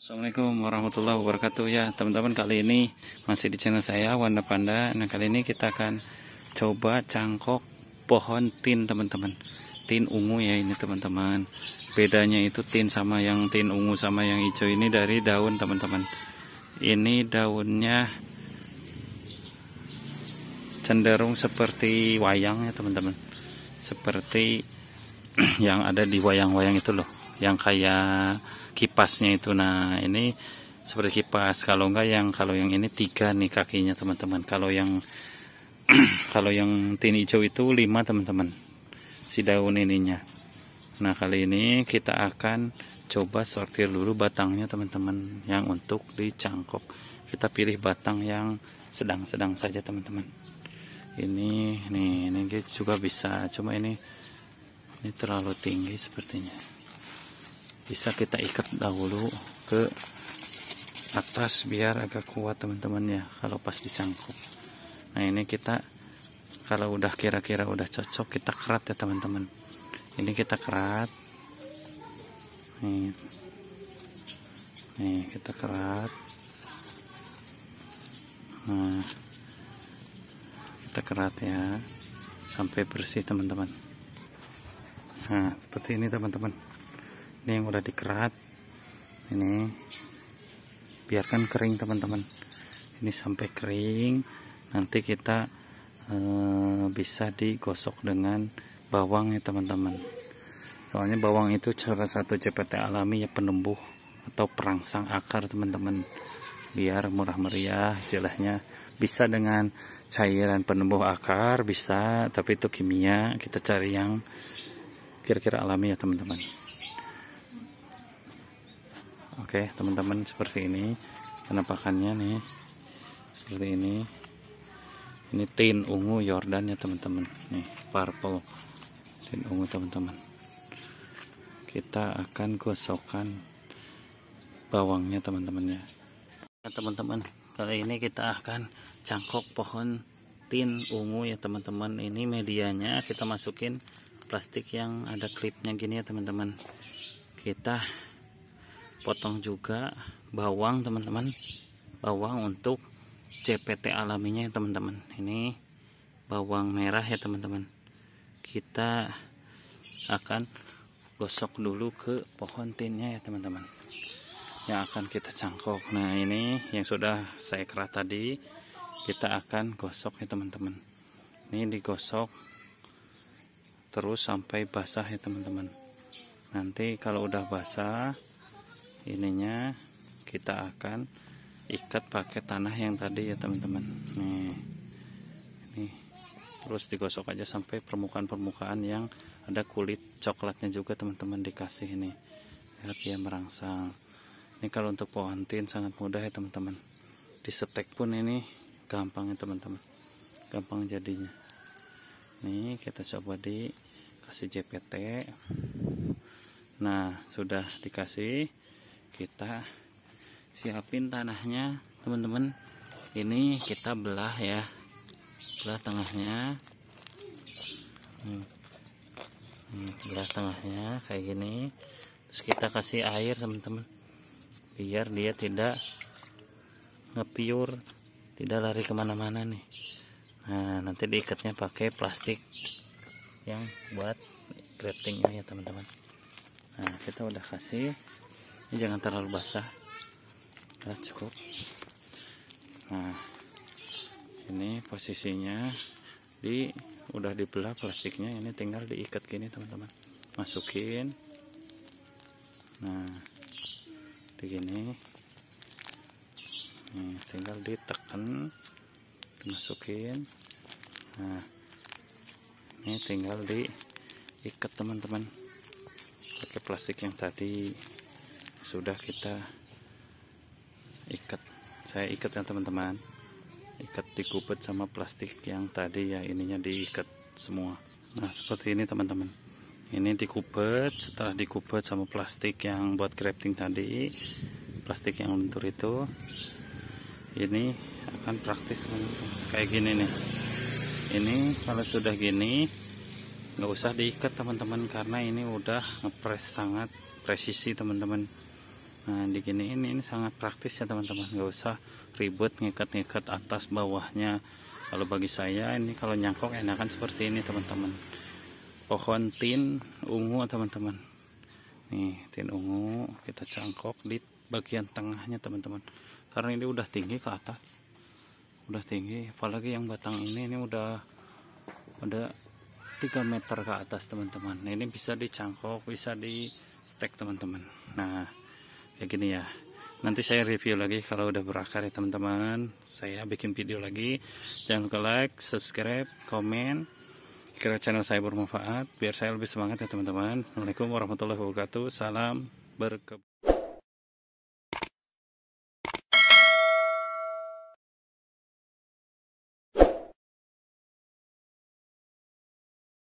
Assalamualaikum warahmatullahi wabarakatuh ya teman-teman kali ini masih di channel saya Wanda Panda nah kali ini kita akan coba cangkok pohon tin teman-teman tin ungu ya ini teman-teman bedanya itu tin sama yang tin ungu sama yang hijau ini dari daun teman-teman ini daunnya cenderung seperti wayang ya teman-teman seperti yang ada di wayang-wayang itu loh yang kayak kipasnya itu nah ini seperti kipas kalau enggak yang kalau yang ini tiga nih kakinya teman-teman kalau yang kalau yang tin hijau itu lima teman-teman si daun ininya nah kali ini kita akan coba sortir dulu batangnya teman-teman yang untuk dicangkok kita pilih batang yang sedang-sedang saja teman-teman ini nih ini juga bisa cuma ini ini terlalu tinggi sepertinya bisa kita ikat dahulu ke atas biar agak kuat teman-teman ya kalau pas dicangkuk nah ini kita kalau udah kira-kira udah cocok kita kerat ya teman-teman ini kita kerat nih nih kita kerat nah kita kerat ya sampai bersih teman-teman nah seperti ini teman-teman ini yang udah dikerat ini biarkan kering teman-teman ini sampai kering nanti kita e, bisa digosok dengan bawang ya teman-teman soalnya bawang itu salah satu CPT alami ya penumbuh atau perangsang akar teman-teman biar murah meriah istilahnya bisa dengan cairan penumbuh akar bisa tapi itu kimia kita cari yang kira-kira alami ya teman-teman Oke teman-teman seperti ini penampakannya nih seperti ini ini tin ungu Jordan ya teman-teman nih purple tin ungu teman-teman kita akan gosokkan bawangnya teman-teman ya nah, teman-teman kali ini kita akan cangkok pohon tin ungu ya teman-teman ini medianya kita masukin plastik yang ada klipnya gini ya teman-teman kita potong juga bawang teman-teman bawang untuk CPT alaminya ya teman-teman ini bawang merah ya teman-teman kita akan gosok dulu ke pohon tinnya ya teman-teman yang akan kita cangkok nah ini yang sudah saya kerat tadi kita akan gosok ya teman-teman ini digosok terus sampai basah ya teman-teman nanti kalau udah basah ininya kita akan ikat pakai tanah yang tadi ya teman-teman nih ini terus digosok aja sampai permukaan-permukaan yang ada kulit coklatnya juga teman-teman dikasih ini lihat dia merangsang ini kalau untuk pohon tin sangat mudah ya teman-teman di setek pun ini gampang ya teman-teman gampang jadinya nih kita coba dikasih JPT nah sudah dikasih kita siapin tanahnya teman-teman ini kita belah ya belah tengahnya hmm. Hmm, belah tengahnya kayak gini terus kita kasih air teman-teman biar dia tidak ngepiur tidak lari kemana-mana nih nah nanti diikatnya pakai plastik yang buat grafting ini ya teman-teman nah kita udah kasih ini jangan terlalu basah nah, cukup nah ini posisinya di udah dibelah plastiknya ini tinggal diikat gini teman-teman masukin nah begini nih tinggal ditekan dimasukin nah ini tinggal diikat teman-teman pakai plastik yang tadi sudah kita ikat saya ikat ya teman-teman ikat dikubet sama plastik yang tadi ya ininya diikat semua nah seperti ini teman-teman ini dikupet, setelah dikupet sama plastik yang buat crafting tadi plastik yang lentur itu ini akan praktis kayak gini nih ini kalau sudah gini nggak usah diikat teman-teman karena ini udah ngepres sangat presisi teman-teman nah di ini ini sangat praktis ya teman-teman nggak usah ribet ngikat-ngikat atas bawahnya kalau bagi saya ini kalau nyangkok enakan seperti ini teman-teman pohon tin ungu teman-teman nih tin ungu kita cangkok di bagian tengahnya teman-teman karena ini udah tinggi ke atas udah tinggi apalagi yang batang ini ini udah ada 3 meter ke atas teman-teman nah, ini bisa dicangkok bisa di stek teman-teman nah ya gini ya nanti saya review lagi kalau udah berakar ya teman-teman saya bikin video lagi jangan lupa like subscribe komen kira channel saya bermanfaat biar saya lebih semangat ya teman-teman Assalamualaikum warahmatullahi wabarakatuh salam berkebun